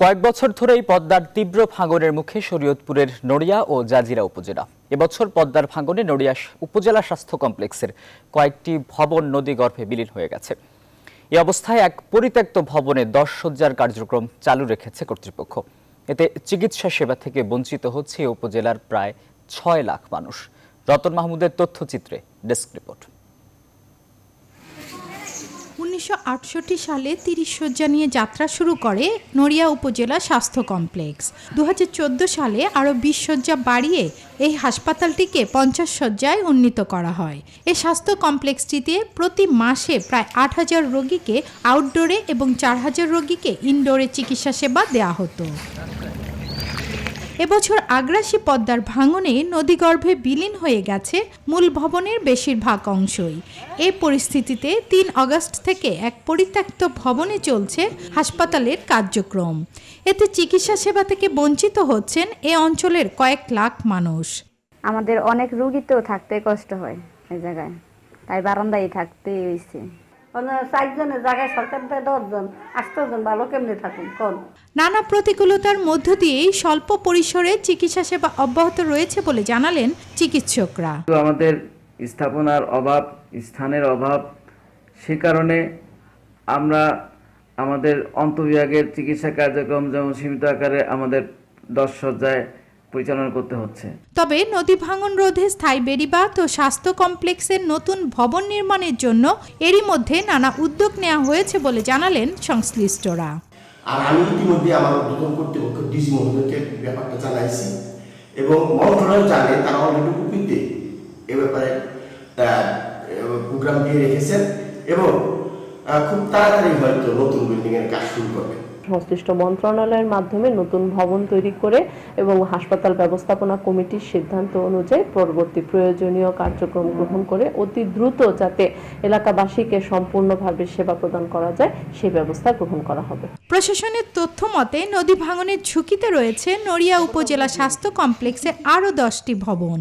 কয়েক বছর ধরেই পদ্মার তীব্র ভাঙনের মুখে শরীয়তপুরের নড়িয়া ও জাজিরা উপজেলা এবছর পদ্মার ভাঙনে নড়িয়া উপজেলা স্বাস্থ্য কমপ্লেক্সের কয়েকটি ভবন নদী গর্ভে বিলীন হয়ে গেছে এ অবস্থায় এক পরিত্যক্ত ভবনে দশ শয্যার কার্যক্রম চালু রেখেছে কর্তৃপক্ষ এতে চিকিৎসা সেবা থেকে বঞ্চিত হচ্ছে উপজেলার প্রায় ছয় লাখ মানুষ রতন মাহমুদের তথ্যচিত্রে ডেস্ক রিপোর্ট উনিশশো সালে তিরিশ শয্যা নিয়ে যাত্রা শুরু করে নড়িয়া উপজেলা স্বাস্থ্য কমপ্লেক্স দু সালে আরও বিশ শয্যা বাড়িয়ে এই হাসপাতালটিকে পঞ্চাশ শয্যায় উন্নীত করা হয় এই স্বাস্থ্য কমপ্লেক্সটিতে প্রতি মাসে প্রায় আট হাজার রোগীকে আউটডোরে এবং চার হাজার রোগীকে ইনডোরে চিকিৎসা সেবা দেওয়া হতো এবছর আগ্রাসী পদ্মার ভাঙনে নদীগর্ভে বিলীন হয়ে গেছে মূল ভবনের বেশিরভাগ অংশই এ পরিস্থিতিতে তিন অগস্ট থেকে এক পরিত্যক্ত ভবনে চলছে হাসপাতালের কার্যক্রম এতে চিকিৎসা সেবা থেকে বঞ্চিত হচ্ছেন এ অঞ্চলের কয়েক লাখ মানুষ আমাদের অনেক রুগীতেও থাকতে কষ্ট হয় এ জায়গায় তাই বারান্দায় থাকতে হয়েছে মানে চারজনের জায়গায় সরকার দেয় দশজন আষ্টজন ভালো কেমনে থাকুন কোন নানা প্রতিকূলতার মধ্য দিয়েই স্বল্প পরিসরে চিকিৎসা সেবা অব্যাহত রয়েছে বলে জানালেন চিকিৎসকরা আমাদের স্থাপনার অভাব স্থানের অভাব সে কারণে আমরা আমাদের অন্তবিভাগের চিকিৎসা কার্যক্রম যেমন সীমিত আকারে আমাদের দশ সজ্জায় পরিচালনা করতে হচ্ছে তবে নদী ভাঙন রোধে স্থায়ী বেড়িবাঁধ ও স্বাস্থ্য কমপ্লেক্সের নতুন ভবন নির্মাণের জন্য এরই মধ্যে নানা উদ্যোগ নেওয়া হয়েছে বলে জানালেন সংশ্লিষ্টরা আর আমি ইতিমধ্যে আমার উদ্বোধন কর্তৃপক্ষ ডিসি মহোদয়কে ব্যাপারটা জানাইছি এবং মন্ত্রণালয় জানে তারা অলরেডি উপিতে এ ব্যাপারে প্রোগ্রাম দিয়ে রেখেছেন এবং খুব তাড়াতাড়ি হয়তো নতুন বিল্ডিং এর কাজ শুরু করবেন সংশ্লিষ্ট মন্ত্রণালয়ের মাধ্যমে নতুন ভবন তৈরি করে এবং হাসপাতাল ব্যবস্থাপনা কমিটির সিদ্ধান্ত অনুযায়ী পরবর্তী প্রয়োজনীয় কার্যক্রম গ্রহণ করে অতি দ্রুত যাতে এলাকাবাসীকে সম্পূর্ণভাবে সেবা প্রদান করা যায় সেই ব্যবস্থা গ্রহণ করা হবে প্রশাসনের তথ্য মতে নদী ভাঙনের ঝুঁকিতে রয়েছে নড়িয়া উপজেলা স্বাস্থ্য কমপ্লেক্সে আরও দশটি ভবন